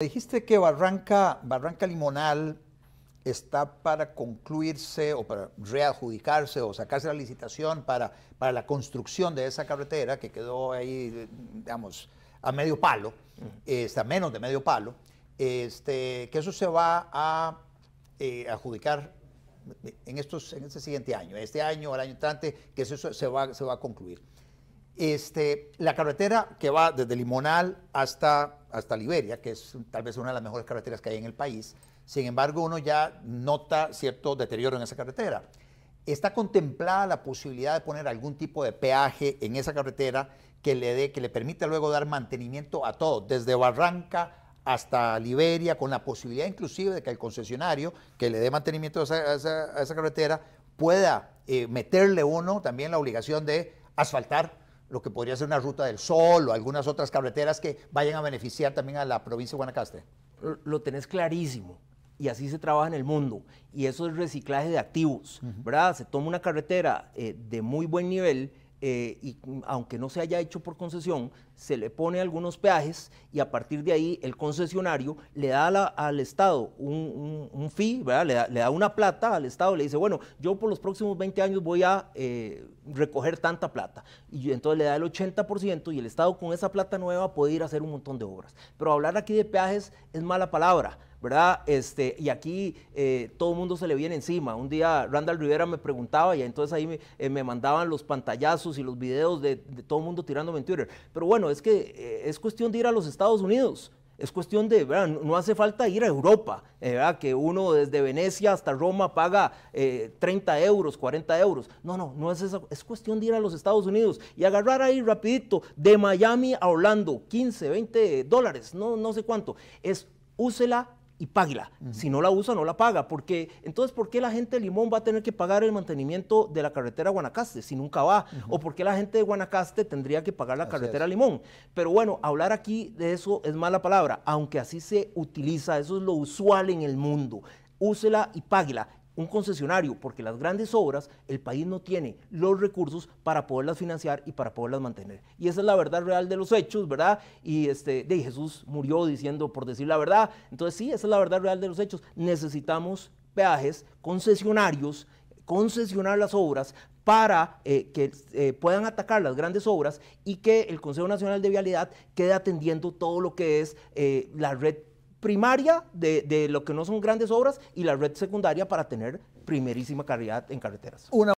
Dijiste que Barranca, Barranca Limonal está para concluirse o para readjudicarse o sacarse la licitación para, para la construcción de esa carretera que quedó ahí, digamos, a medio palo, eh, está menos de medio palo, este, que eso se va a eh, adjudicar en, estos, en este siguiente año, este año o el año entrante, que eso se va, se va a concluir. Este, la carretera que va desde Limonal hasta hasta Liberia, que es tal vez una de las mejores carreteras que hay en el país. Sin embargo, uno ya nota cierto deterioro en esa carretera. ¿Está contemplada la posibilidad de poner algún tipo de peaje en esa carretera que le, dé, que le permita luego dar mantenimiento a todo, desde Barranca hasta Liberia, con la posibilidad inclusive de que el concesionario que le dé mantenimiento a esa, carretera pueda eh, meterle uno también la obligación de asfaltar lo que podría ser una ruta del sol o algunas otras carreteras que vayan a beneficiar también a la provincia de Guanacaste? Lo tenés clarísimo. Y así se trabaja en el mundo. Y eso es reciclaje de activos, ¿verdad? Se toma una carretera eh, de muy buen nivel, eh, y aunque no se haya hecho por concesión, se le pone algunos peajes y a partir de ahí el concesionario le da al Estado un, fee, Le, da, una plata al Estado, le dice, bueno, yo por los próximos 20 años voy a eh, recoger tanta plata. Y entonces le da el 80% y el Estado con esa plata nueva puede ir a hacer un montón de obras. Pero hablar aquí de peajes es mala palabra ¿verdad? Este, y aquí eh, todo el mundo se le viene encima. Un día Randall Rivera me preguntaba y entonces ahí me, eh, mandaban los pantallazos y los videos de, todo el mundo tirándome en Twitter. Pero bueno, es que eh, es cuestión de ir a los Estados Unidos. Es cuestión de, ¿verdad? no hace falta ir a Europa, ¿verdad? que uno desde Venecia hasta Roma paga 30 euros, 40 euros. No, no, no es eso. Es cuestión de ir a los Estados Unidos y agarrar ahí rapidito de Miami a Orlando, 15, 20 dólares, no, no sé cuánto. Es úsela y páguela. Si no la usa, no la paga. Porque, entonces, ¿por qué la gente de Limón va a tener que pagar el mantenimiento de la carretera Guanacaste si nunca va? ¿O por qué la gente de Guanacaste tendría que pagar la carretera a Limón? Pero bueno, hablar aquí de eso es mala palabra, aunque así se utiliza, eso es lo usual en el mundo úsela y páguela un concesionario, porque las grandes obras el país no tiene los recursos para poderlas financiar y para poderlas mantener. Y esa es la verdad real de los hechos, ¿verdad? Y este, de Jesús murió diciendo por decir la verdad. Entonces sí, esa es la verdad real de los hechos. Necesitamos peajes, concesionarios, concesionar las obras para eh, que eh, puedan atacar las grandes obras y que el Consejo Nacional de Vialidad quede atendiendo todo lo que es eh, la red primaria de, de, lo que no son grandes obras y la red secundaria para tener primerísima calidad en carreteras.